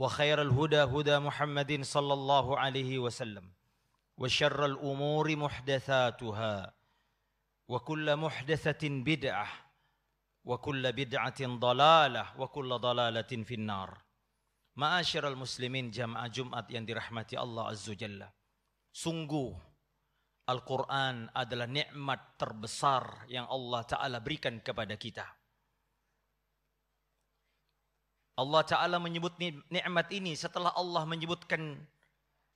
وخير الهدى هدى محمد صلى الله عليه وسلم وشر الأمور محدثاتها وكل محدثة بدعة وكل بدعة ضلالة وكل ضلالة في النار Ma'asyar al-muslimin jamaah Jumat yang dirahmati Allah Azza Jalla. Sungguh al adalah nikmat terbesar yang Allah Ta'ala berikan kepada kita. Allah Ta'ala menyebut nikmat ini setelah Allah menyebutkan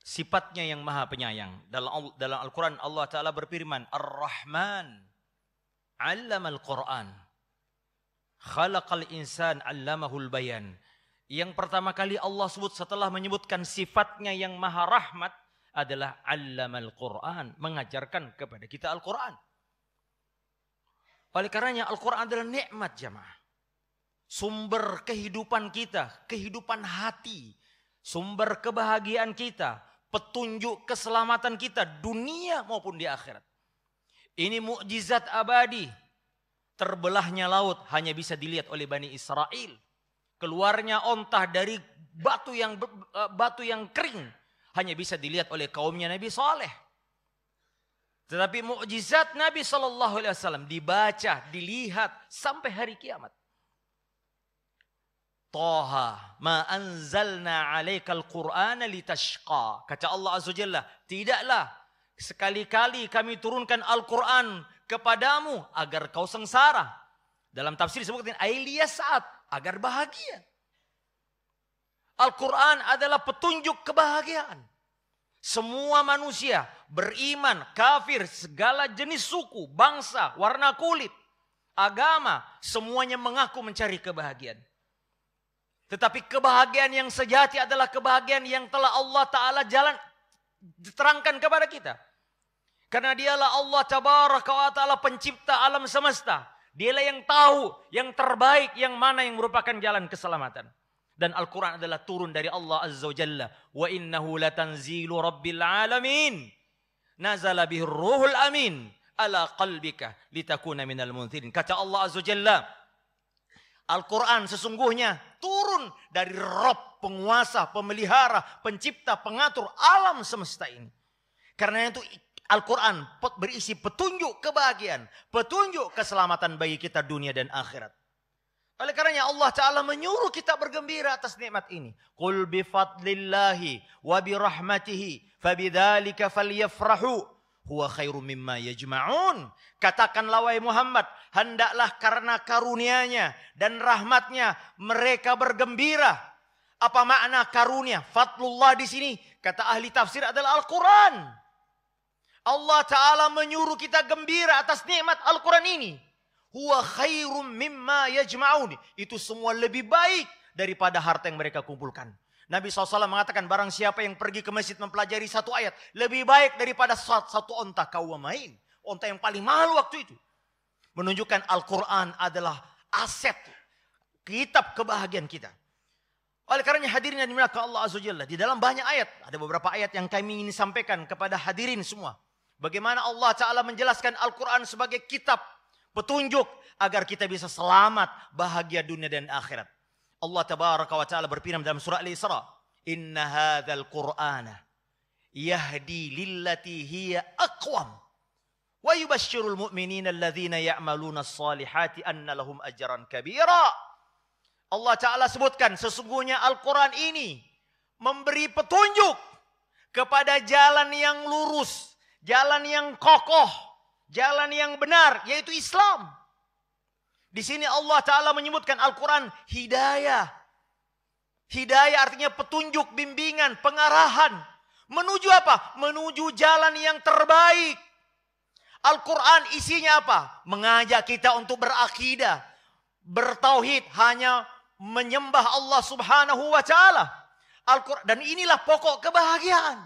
sifatnya yang maha penyayang. Dalam dalam Al-Quran Allah Ta'ala berfirman, Ar-Rahman, Allama Al-Quran, Khalaqal Insan, Allamahul Bayan. Yang pertama kali Allah sebut setelah menyebutkan sifatnya yang maha rahmat adalah Allamal Quran, mengajarkan kepada kita Al-Quran. Oleh karenanya Al-Quran adalah nikmat jamaah sumber kehidupan kita, kehidupan hati, sumber kebahagiaan kita, petunjuk keselamatan kita dunia maupun di akhirat. Ini mukjizat abadi. Terbelahnya laut hanya bisa dilihat oleh Bani Israel. Keluarnya ontah dari batu yang e, batu yang kering hanya bisa dilihat oleh kaumnya Nabi Saleh. Tetapi mukjizat Nabi Shallallahu Alaihi Wasallam dibaca, dilihat sampai hari kiamat. Taha ma anzalna alaikal qur'ana litashqa. Kata Allah Azza Jalla, tidaklah sekali-kali kami turunkan Al-Quran kepadamu agar kau sengsara. Dalam tafsir disebutkan ailia saat agar bahagia. Al-Quran adalah petunjuk kebahagiaan. Semua manusia beriman, kafir, segala jenis suku, bangsa, warna kulit, agama, semuanya mengaku mencari kebahagiaan. Tetapi kebahagiaan yang sejati adalah kebahagiaan yang telah Allah Ta'ala jalan terangkan kepada kita. Karena dialah Allah Tabaraka wa Ta'ala pencipta alam semesta. Dialah yang tahu yang terbaik yang mana yang merupakan jalan keselamatan. Dan Al-Quran adalah turun dari Allah Azza wa Jalla. Wa innahu latanzilu rabbil alamin. Nazala bihir ruhul amin. Ala qalbika litakuna minal munthirin. Kata Allah Azza wa Jalla. Al-Quran sesungguhnya turun dari Rob, penguasa, pemelihara, pencipta, pengatur alam semesta ini. Karena itu Al-Quran berisi petunjuk kebahagiaan, petunjuk keselamatan bagi kita dunia dan akhirat. Oleh karenanya Allah Ta'ala menyuruh kita bergembira atas nikmat ini. Qul bifadlillahi wa fabidhalika falyafrahu huwa khairu mimma yajma'un. Katakanlah wahai Muhammad, hendaklah karena karunianya dan rahmatnya mereka bergembira. Apa makna karunia? Fatlullah di sini kata ahli tafsir adalah Al-Quran. Allah Ta'ala menyuruh kita gembira atas nikmat Al-Quran ini. Huwa khairum mimma yajma'un. Itu semua lebih baik daripada harta yang mereka kumpulkan. Nabi SAW mengatakan barang siapa yang pergi ke masjid mempelajari satu ayat. Lebih baik daripada satu onta kawamain. Onta yang paling mahal waktu itu. Menunjukkan Al-Quran adalah aset. Kitab kebahagiaan kita. Oleh karena hadirin yang dimiliki Allah Azza Jalla. Di dalam banyak ayat. Ada beberapa ayat yang kami ingin sampaikan kepada hadirin semua. Bagaimana Allah Ta'ala menjelaskan Al-Quran sebagai kitab. Petunjuk agar kita bisa selamat, bahagia dunia dan akhirat. Allah tabaraka wa taala berfirman dalam surah Al-Isra, "Inna hadzal Qur'ana yahdi lillati hiya aqwam wa yubashshirul mu'minina alladhina ya'maluna as-salihati anna lahum ajran kabira." Allah taala sebutkan sesungguhnya Al-Qur'an ini memberi petunjuk kepada jalan yang lurus, jalan yang kokoh, jalan yang benar yaitu Islam. Di sini Allah Ta'ala menyebutkan Al-Quran hidayah. Hidayah artinya petunjuk, bimbingan, pengarahan. Menuju apa? Menuju jalan yang terbaik. Al-Quran isinya apa? Mengajak kita untuk berakidah. Bertauhid hanya menyembah Allah subhanahu wa ta'ala. al Dan inilah pokok kebahagiaan.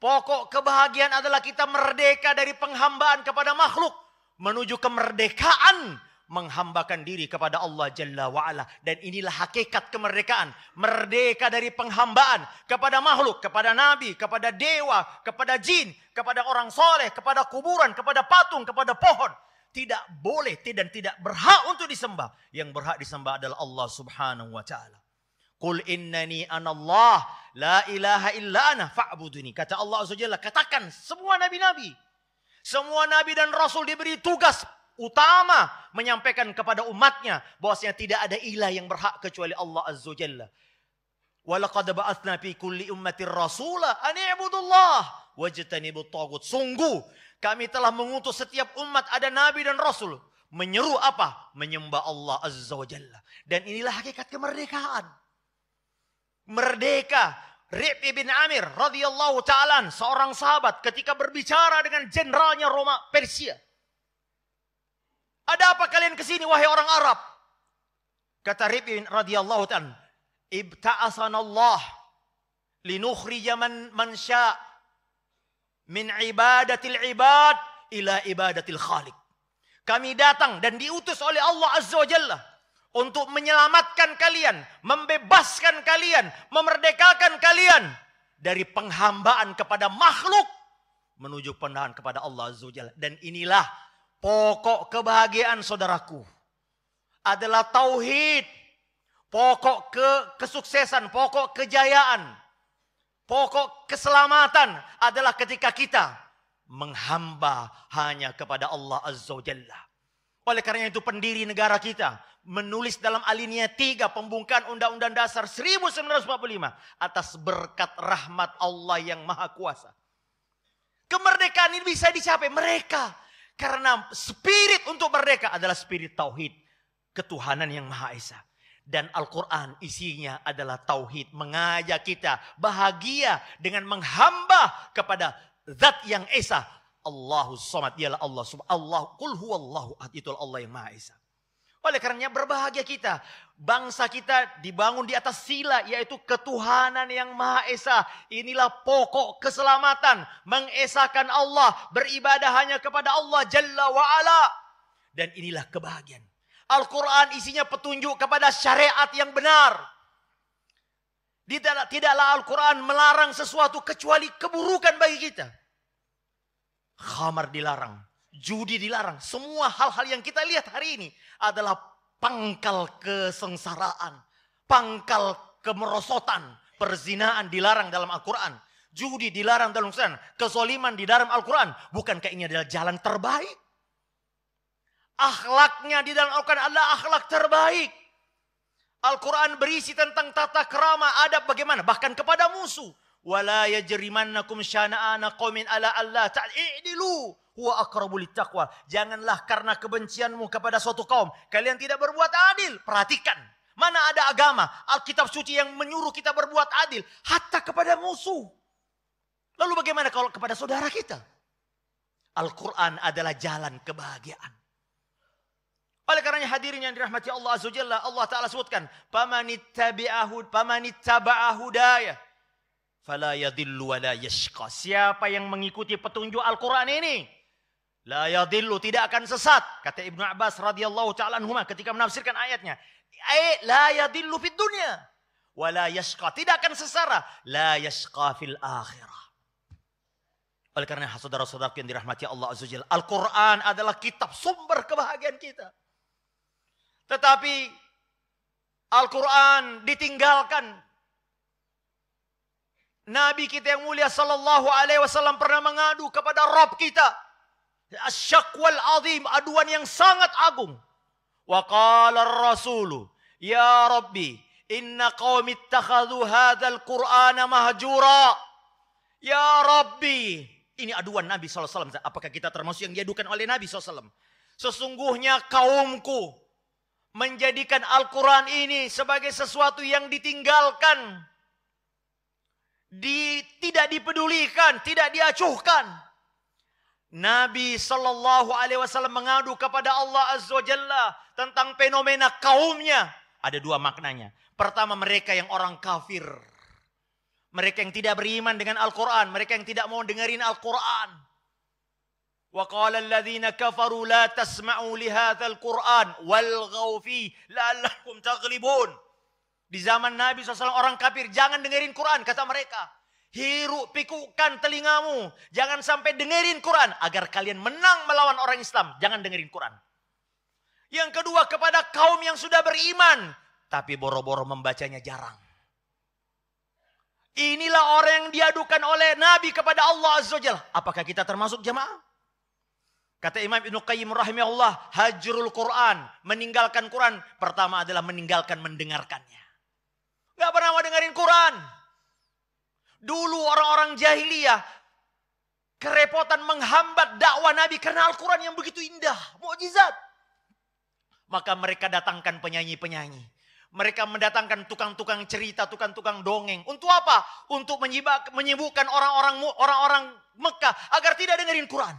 Pokok kebahagiaan adalah kita merdeka dari penghambaan kepada makhluk. Menuju kemerdekaan menghambakan diri kepada Allah Jalla wa'ala. Dan inilah hakikat kemerdekaan. Merdeka dari penghambaan kepada makhluk, kepada nabi, kepada dewa, kepada jin, kepada orang soleh, kepada kuburan, kepada patung, kepada pohon. Tidak boleh dan tidak berhak untuk disembah. Yang berhak disembah adalah Allah subhanahu wa ta'ala. innani anallah la ilaha illa ana fa'buduni. Kata Allah Azza Jalla, katakan semua nabi-nabi. Semua nabi dan rasul diberi tugas utama menyampaikan kepada umatnya bahwasanya tidak ada ilah yang berhak kecuali Allah Azza Jalla. Walaqad ba'athna fi kulli ummatin rasula an i'budullah wajtanibut tagut. Sungguh kami telah mengutus setiap umat ada nabi dan rasul menyeru apa? Menyembah Allah Azza wa Jalla. Dan inilah hakikat kemerdekaan. Merdeka. Rib bin Amir radhiyallahu taala seorang sahabat ketika berbicara dengan jenderalnya Roma Persia. Ada apa kalian ke sini wahai orang Arab? Kata Ribin radhiyallahu ta'ala, ibta'asana Allah linukhrija man, man sya' min ibadatil ibad ila ibadatil khaliq. Kami datang dan diutus oleh Allah Azza wa Jalla untuk menyelamatkan kalian, membebaskan kalian, memerdekakan kalian dari penghambaan kepada makhluk menuju penahan kepada Allah Azza wa Jalla. Dan inilah Pokok kebahagiaan saudaraku adalah tauhid. Pokok ke kesuksesan, pokok kejayaan, pokok keselamatan adalah ketika kita menghamba hanya kepada Allah Azza wa Jalla. Oleh karena itu pendiri negara kita menulis dalam alinea tiga pembungkahan Undang-Undang Dasar 1945 atas berkat rahmat Allah yang Maha Kuasa. Kemerdekaan ini bisa dicapai mereka karena spirit untuk mereka adalah spirit tauhid. Ketuhanan yang Maha Esa. Dan Al-Quran isinya adalah tauhid. Mengajak kita bahagia dengan menghamba kepada zat yang Esa. Allahu Samad. Dialah Allah. Allah. Kul huwallahu. Itulah Allah yang Maha Esa. Oleh karenanya berbahagia kita. Bangsa kita dibangun di atas sila yaitu ketuhanan yang Maha Esa. Inilah pokok keselamatan. mengesahkan Allah. Beribadah hanya kepada Allah Jalla wa'ala. Dan inilah kebahagiaan. Al-Quran isinya petunjuk kepada syariat yang benar. Tidaklah, tidaklah Al-Quran melarang sesuatu kecuali keburukan bagi kita. Khamar dilarang judi dilarang. Semua hal-hal yang kita lihat hari ini adalah pangkal kesengsaraan, pangkal kemerosotan, perzinaan dilarang dalam Al-Quran. Judi dilarang dalam Al-Quran, kesoliman di dalam Al-Quran. Bukankah ini adalah jalan terbaik? Akhlaknya di dalam Al-Quran adalah akhlak terbaik. Al-Quran berisi tentang tata kerama, adab bagaimana, bahkan kepada musuh wala yajrimannakum syana'ana qaumin ala Allah ta'dilu huwa aqrabu littaqwa. Janganlah karena kebencianmu kepada suatu kaum kalian tidak berbuat adil. Perhatikan, mana ada agama Alkitab suci yang menyuruh kita berbuat adil hatta kepada musuh. Lalu bagaimana kalau kepada saudara kita? Al-Qur'an adalah jalan kebahagiaan. Oleh karenanya hadirin yang dirahmati Allah Azza Allah Ta'ala sebutkan. Pamanit tabi'ahud, pamanit taba'ahudaya. Fala yadillu wa la yashqa. Siapa yang mengikuti petunjuk Al-Quran ini? La yadillu, tidak akan sesat. Kata Ibnu Abbas radhiyallahu ta'ala anhuma ketika menafsirkan ayatnya. ayat eh, la yadillu fid dunya. Wa la yashqa. Tidak akan sesara. La yashqa fil akhirah. Oleh karena saudara-saudara yang dirahmati Allah Azza Jalla, Al-Quran adalah kitab sumber kebahagiaan kita. Tetapi Al-Quran ditinggalkan Nabi kita yang mulia sallallahu alaihi wasallam pernah mengadu kepada Rabb kita. Asyakwal azim, aduan yang sangat agung. Wa qala ar ya Rabbi, inna qaumi ittakhadhu al qur'ana mahjura. Ya Rabbi, ini aduan Nabi SAW. Apakah kita termasuk yang diadukan oleh Nabi SAW? Sesungguhnya kaumku menjadikan Al-Quran ini sebagai sesuatu yang ditinggalkan di, tidak dipedulikan, tidak diacuhkan. Nabi sallallahu alaihi wasallam mengadu kepada Allah azza jalla tentang fenomena kaumnya. Ada dua maknanya. Pertama mereka yang orang kafir. Mereka yang tidak beriman dengan Al-Quran. Mereka yang tidak mau dengerin Al-Quran. وقال الذين كفروا لا تسمعوا لهذا القرآن والغوا فيه لعلكم تغلبون di zaman Nabi SAW orang kafir, jangan dengerin Quran, kata mereka. hiru pikukan telingamu. Jangan sampai dengerin Quran. Agar kalian menang melawan orang Islam. Jangan dengerin Quran. Yang kedua kepada kaum yang sudah beriman. Tapi boro-boro membacanya jarang. Inilah orang yang diadukan oleh Nabi kepada Allah Azza Jalla. Apakah kita termasuk jemaah? Kata Imam Ibn Qayyim rahimahullah, hajrul Quran, meninggalkan Quran. Pertama adalah meninggalkan mendengarkannya. Gak pernah mau dengerin Quran. Dulu orang-orang jahiliyah kerepotan menghambat dakwah Nabi karena Al-Quran yang begitu indah, mukjizat. Maka mereka datangkan penyanyi-penyanyi. Mereka mendatangkan tukang-tukang cerita, tukang-tukang dongeng. Untuk apa? Untuk menyibukkan orang-orang orang-orang Mekah agar tidak dengerin Quran.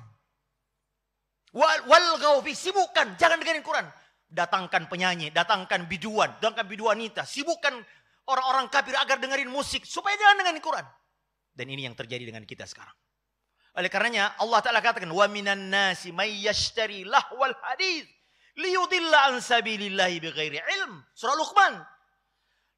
Wal, wal sibukkan, jangan dengerin Quran. Datangkan penyanyi, datangkan biduan, datangkan biduanita, sibukkan orang-orang kafir agar dengerin musik supaya jangan dengerin Quran. Dan ini yang terjadi dengan kita sekarang. Oleh karenanya Allah Ta'ala katakan, وَمِنَ النَّاسِ مَنْ يَشْتَرِي لَهْوَ الْحَدِيثِ لِيُضِلَّ عَنْ سَبِيلِ اللَّهِ بِغَيْرِ عِلْمِ. Surah Luqman.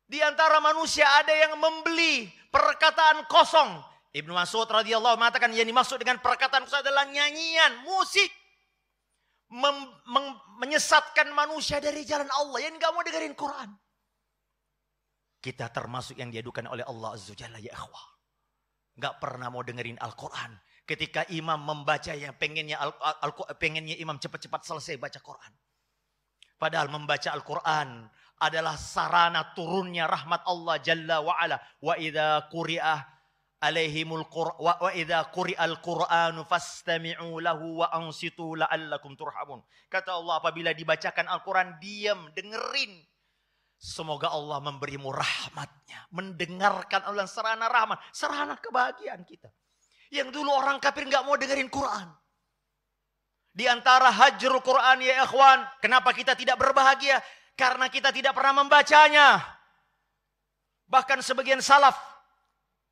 Di antara manusia ada yang membeli perkataan kosong. Ibnu Mas'ud radhiyallahu mengatakan yang dimaksud dengan perkataan kosong adalah nyanyian, musik. Mem, mem, menyesatkan manusia dari jalan Allah yang nggak mau dengerin Quran. Kita termasuk yang diadukan oleh Allah Azza Jalla ya ikhwah. Gak pernah mau dengerin Al-Quran. Ketika imam membaca yang pengennya, al, al, pengennya imam cepat-cepat selesai baca Quran. Padahal membaca Al-Quran adalah sarana turunnya rahmat Allah Jalla wa'ala. Wa idha kuri'ah alaihimul Qur'an wa idha kuri'al qur'anu fastami'u lahu wa ansitu la'allakum turhamun. Kata Allah apabila dibacakan Al-Qur'an diam, dengerin. Semoga Allah memberimu rahmatnya. Mendengarkan Allah serana rahmat. Serana kebahagiaan kita. Yang dulu orang kafir nggak mau dengerin Quran. Di antara hajrul Quran ya ikhwan. Kenapa kita tidak berbahagia? Karena kita tidak pernah membacanya. Bahkan sebagian salaf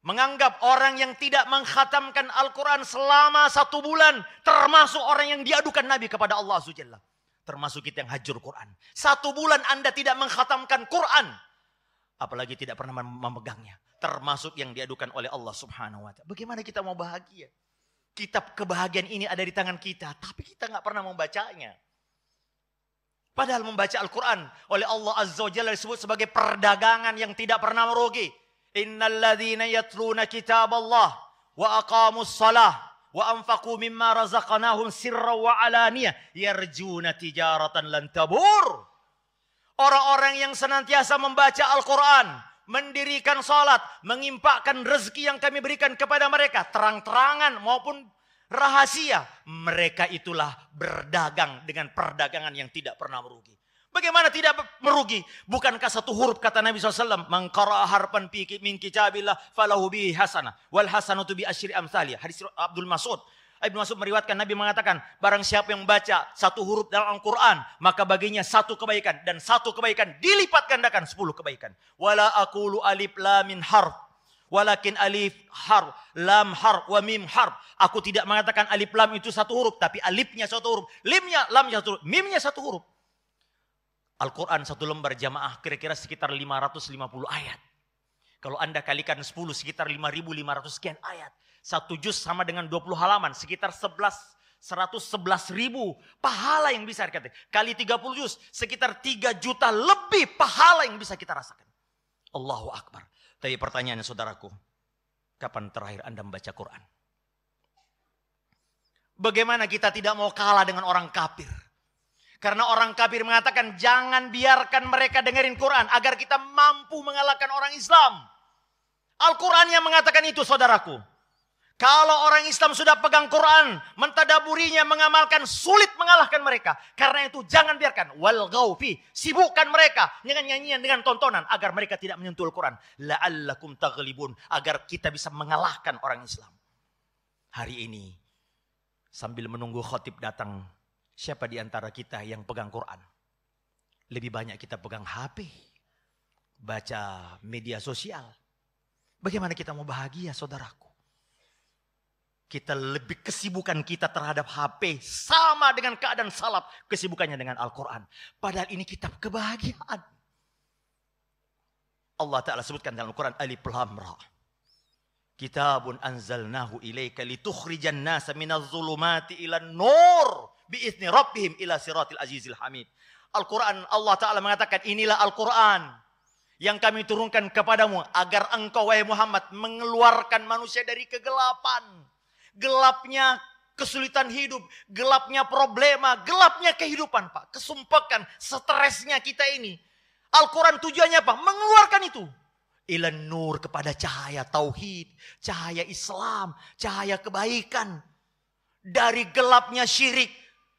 menganggap orang yang tidak mengkhatamkan Al-Quran selama satu bulan termasuk orang yang diadukan Nabi kepada Allah Subhanahu Termasuk kita yang hajur Quran. Satu bulan Anda tidak mengkhatamkan Quran. Apalagi tidak pernah memegangnya. Termasuk yang diadukan oleh Allah subhanahu wa ta'ala. Bagaimana kita mau bahagia? Kitab kebahagiaan ini ada di tangan kita. Tapi kita nggak pernah membacanya. Padahal membaca Al-Quran oleh Allah Azza wa Jalla disebut sebagai perdagangan yang tidak pernah merugi. Innal ladhina yatluna kitab Allah wa aqamus salah wa anfaqu mimma razaqnahum sirra wa alaniyah yarjuna tijaratan lan tabur. Orang-orang yang senantiasa membaca Al-Qur'an, mendirikan salat, mengimpakkan rezeki yang kami berikan kepada mereka terang-terangan maupun rahasia, mereka itulah berdagang dengan perdagangan yang tidak pernah merugi. Bagaimana tidak merugi? Bukankah satu huruf kata Nabi SAW, mengkara harpan pikir min kitabillah falahu bihi hasanah. Wal hasanatu bi asyri amthaliyah. Hadis Abdul Mas'ud. Ibn Mas'ud meriwatkan Nabi mengatakan, barang siapa yang membaca satu huruf dalam Al-Qur'an, maka baginya satu kebaikan dan satu kebaikan dilipat gandakan sepuluh kebaikan. Wala akulu alif lam min harf Walakin alif har, lam har, wa mim har. Aku tidak mengatakan alif lam itu satu huruf, tapi alifnya satu huruf, limnya lamnya satu huruf, mimnya satu huruf. Al-Quran satu lembar jamaah kira-kira sekitar 550 ayat. Kalau Anda kalikan 10 sekitar 5.500 sekian ayat. Satu juz sama dengan 20 halaman sekitar 11 111 ribu pahala yang bisa kita kali 30 juz sekitar 3 juta lebih pahala yang bisa kita rasakan. Allahu Akbar. Tapi pertanyaannya saudaraku, kapan terakhir Anda membaca Quran? Bagaimana kita tidak mau kalah dengan orang kafir? Karena orang kafir mengatakan jangan biarkan mereka dengerin Quran agar kita mampu mengalahkan orang Islam. Al-Quran yang mengatakan itu saudaraku. Kalau orang Islam sudah pegang Quran, mentadaburinya, mengamalkan, sulit mengalahkan mereka. Karena itu jangan biarkan. Wal gawfi, sibukkan mereka dengan nyanyian, dengan tontonan. Agar mereka tidak menyentuh Al-Quran. La'allakum taglibun. Agar kita bisa mengalahkan orang Islam. Hari ini, sambil menunggu khotib datang, Siapa di antara kita yang pegang Quran? Lebih banyak kita pegang HP, baca media sosial. Bagaimana kita mau bahagia, saudaraku? Kita lebih kesibukan kita terhadap HP sama dengan keadaan salaf kesibukannya dengan Al-Quran. Padahal ini kitab kebahagiaan. Allah Ta'ala sebutkan dalam Al-Quran, Alif Lam Ra'ah. Kitabun anzalnahu ilaika litukhrijan nasa minaz zulumati ila nur biizni rabbihim ila siratil azizil hamid. Al-Quran Allah Ta'ala mengatakan inilah Al-Quran yang kami turunkan kepadamu agar engkau wahai Muhammad mengeluarkan manusia dari kegelapan. Gelapnya kesulitan hidup, gelapnya problema, gelapnya kehidupan Pak. Kesumpekan, stresnya kita ini. Al-Quran tujuannya apa? Mengeluarkan itu ilan nur kepada cahaya tauhid, cahaya Islam, cahaya kebaikan. Dari gelapnya syirik,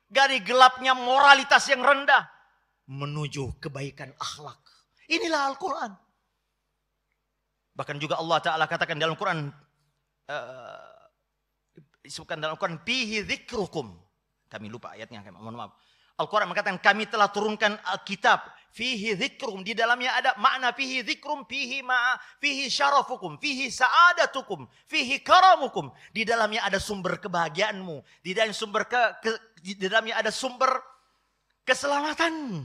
dari gelapnya moralitas yang rendah menuju kebaikan akhlak. Inilah Al-Qur'an. Bahkan juga Allah taala katakan dalam Quran uh, disebutkan dalam Quran bihi dzikrukum. Kami lupa ayatnya, mohon maaf. Al-Quran mengatakan kami telah turunkan kitab fihi dzikrum di dalamnya ada makna fihi dzikrum fihi ma fihi syarafukum fihi saadatukum fihi karamukum di dalamnya ada sumber kebahagiaanmu di dalam sumber ke, ke di dalamnya ada sumber keselamatan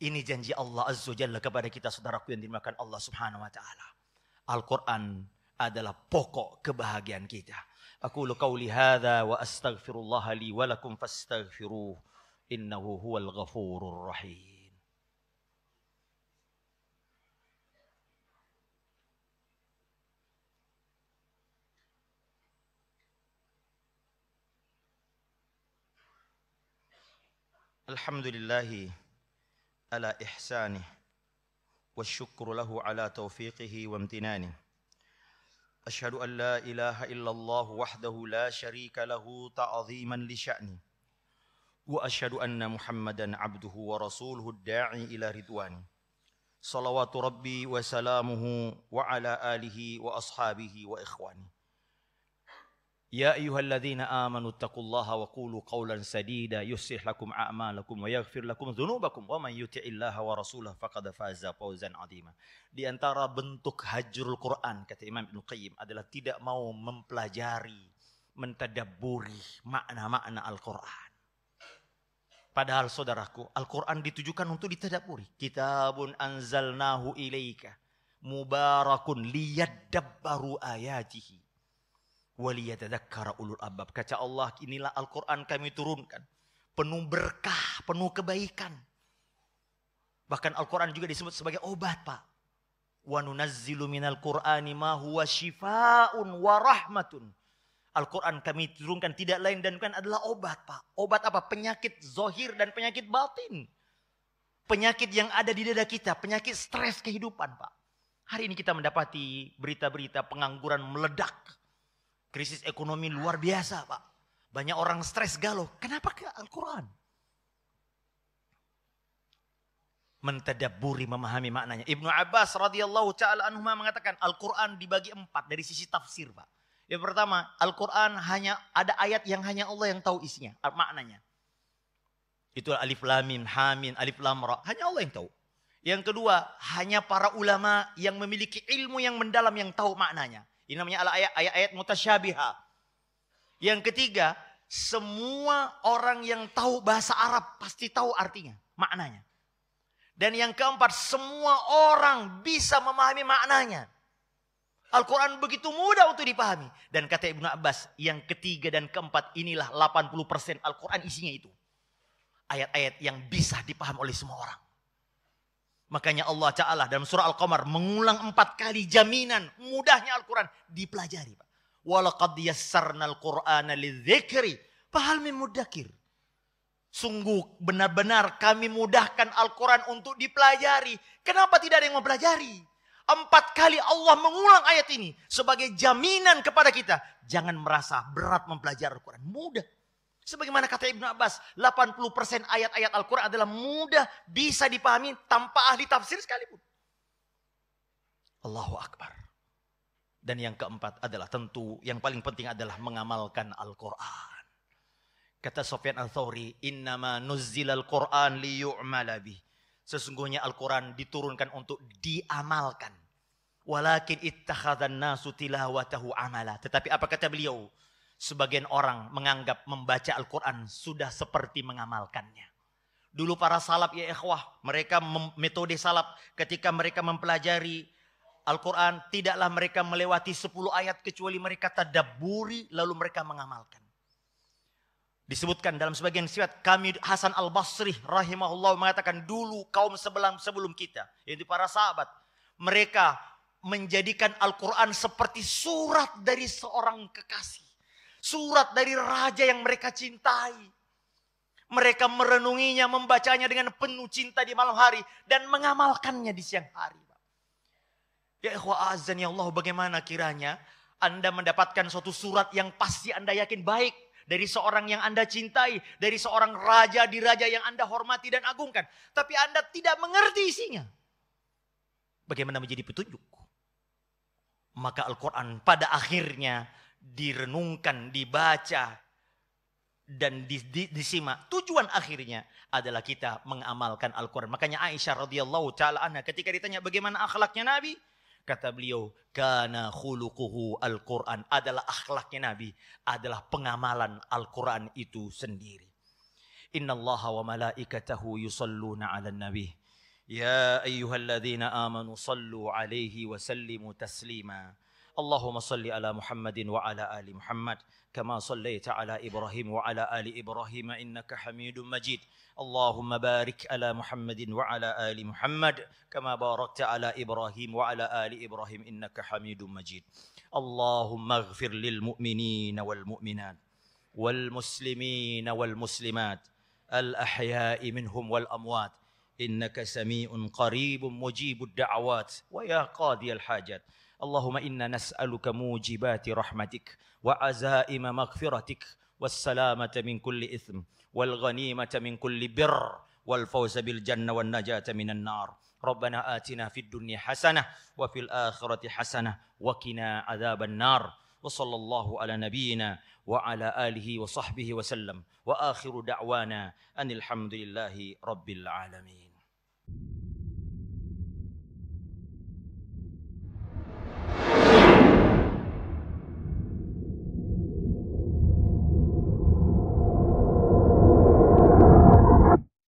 ini janji Allah azza jalla kepada kita saudaraku yang dimakan Allah subhanahu wa taala Al-Qur'an adalah pokok kebahagiaan kita aku lu qauli hadza wa astaghfirullah li wa lakum fastaghfiruh إنه هو الغفور الرحيم الحمد لله على إحسانه والشكر له على توفيقه وامتنانه أشهد أن لا إله إلا الله وحده لا شريك له تعظيما لشأنه واشهد ان محمدا عبده ورسوله الداعي الى رضوانه صلوات ربي وسلامه وعلى اله واصحابه واخوانه يا ايها الذين امنوا اتقوا الله وقولوا قولا سديدا يصلح لكم اعمالكم ويغفر لكم ذنوبكم ومن يطع الله ورسوله فقد فاز فوزا عظيما دي antara bentuk hajrul Quran kata Imam Ibnu Qayyim adalah tidak mau mempelajari mentadabburi makna-makna Al-Qur'an Padahal saudaraku, Al-Quran ditujukan untuk ditadaburi. Kitabun anzalnahu ilaika. Mubarakun liyadabbaru ayatihi. Waliyatadakkara ulul abab. Kaca Allah, inilah Al-Quran kami turunkan. Penuh berkah, penuh kebaikan. Bahkan Al-Quran juga disebut sebagai obat, Pak. Wa nunazzilu minal Qur'ani ma wa rahmatun Al-Quran kami turunkan tidak lain dan bukan adalah obat Pak. Obat apa? Penyakit zohir dan penyakit batin. Penyakit yang ada di dada kita, penyakit stres kehidupan Pak. Hari ini kita mendapati berita-berita pengangguran meledak. Krisis ekonomi luar biasa Pak. Banyak orang stres galau. Kenapa ke Al-Quran? mentadaburi memahami maknanya. Ibnu Abbas radhiyallahu taala anhu mengatakan Al-Qur'an dibagi empat dari sisi tafsir, Pak. Yang pertama, Al-Quran hanya ada ayat yang hanya Allah yang tahu isinya, maknanya. Itu alif lam hamin alif lam ra. Hanya Allah yang tahu. Yang kedua, hanya para ulama yang memiliki ilmu yang mendalam yang tahu maknanya. Ini namanya ayat-ayat mutasyabiha. Yang ketiga, semua orang yang tahu bahasa Arab pasti tahu artinya, maknanya. Dan yang keempat, semua orang bisa memahami maknanya. Al-Quran begitu mudah untuk dipahami. Dan kata Ibnu Abbas, yang ketiga dan keempat inilah 80% Al-Quran isinya itu. Ayat-ayat yang bisa dipahami oleh semua orang. Makanya Allah Ta'ala dalam surah Al-Qamar mengulang empat kali jaminan mudahnya Al-Quran dipelajari. Walaqad yassarnal qur'ana lidzikri. Pahal min mudakir. Sungguh benar-benar kami mudahkan Al-Quran untuk dipelajari. Kenapa tidak ada yang mempelajari? Empat kali Allah mengulang ayat ini sebagai jaminan kepada kita. Jangan merasa berat mempelajari Al-Quran. Mudah. Sebagaimana kata Ibnu Abbas, 80% ayat-ayat Al-Quran adalah mudah bisa dipahami tanpa ahli tafsir sekalipun. Allahu Akbar. Dan yang keempat adalah tentu yang paling penting adalah mengamalkan Al-Quran. Kata Sofyan Al-Thawri, Innama nuzzilal Quran liyu'malabih. Sesungguhnya Al-Quran diturunkan untuk diamalkan. Walakin ittakhadhan nasu tilawatahu amala. Tetapi apa kata beliau? Sebagian orang menganggap membaca Al-Quran sudah seperti mengamalkannya. Dulu para salaf ya ikhwah, mereka metode salaf ketika mereka mempelajari Al-Quran, tidaklah mereka melewati 10 ayat kecuali mereka tadaburi lalu mereka mengamalkan. Disebutkan dalam sebagian sifat kami Hasan Al Basri rahimahullah mengatakan dulu kaum sebelum sebelum kita yaitu para sahabat mereka menjadikan Al-Quran seperti surat dari seorang kekasih. Surat dari raja yang mereka cintai. Mereka merenunginya, membacanya dengan penuh cinta di malam hari. Dan mengamalkannya di siang hari. Ya ikhwa azan ya Allah bagaimana kiranya Anda mendapatkan suatu surat yang pasti Anda yakin baik dari seorang yang Anda cintai, dari seorang raja di raja yang Anda hormati dan agungkan, tapi Anda tidak mengerti isinya. Bagaimana menjadi petunjuk? Maka Al-Quran pada akhirnya direnungkan, dibaca, dan disimak. Tujuan akhirnya adalah kita mengamalkan Al-Quran. Makanya Aisyah radhiyallahu taala anha ketika ditanya bagaimana akhlaknya Nabi, kata beliau kana khuluquhu alquran adalah akhlaknya nabi adalah pengamalan alquran itu sendiri innallaha wa malaikatahu yusalluna ala nabi ya ayyuhalladzina amanu sallu 'alaihi wa sallimu taslima اللهم صل على محمد وعلى ال محمد كما صليت على ابراهيم وعلى ال ابراهيم انك حميد مجيد اللهم بارك على محمد وعلى ال محمد كما باركت على ابراهيم وعلى ال ابراهيم انك حميد مجيد اللهم اغفر للمؤمنين والمؤمنات والمسلمين والمسلمات الاحياء منهم والاموات انك سميع قريب مجيب الدعوات ويا قاضي الحاجات اللهم إنا نسألك موجبات رحمتك وعزائم مغفرتك والسلامة من كل إثم والغنيمة من كل بر والفوز بالجنة والنجاة من النار ربنا آتنا في الدنيا حسنة وفي الآخرة حسنة وقنا عذاب النار وصلى الله على نبينا وعلى آله وصحبه وسلم وآخر دعوانا أن الحمد لله رب العالمين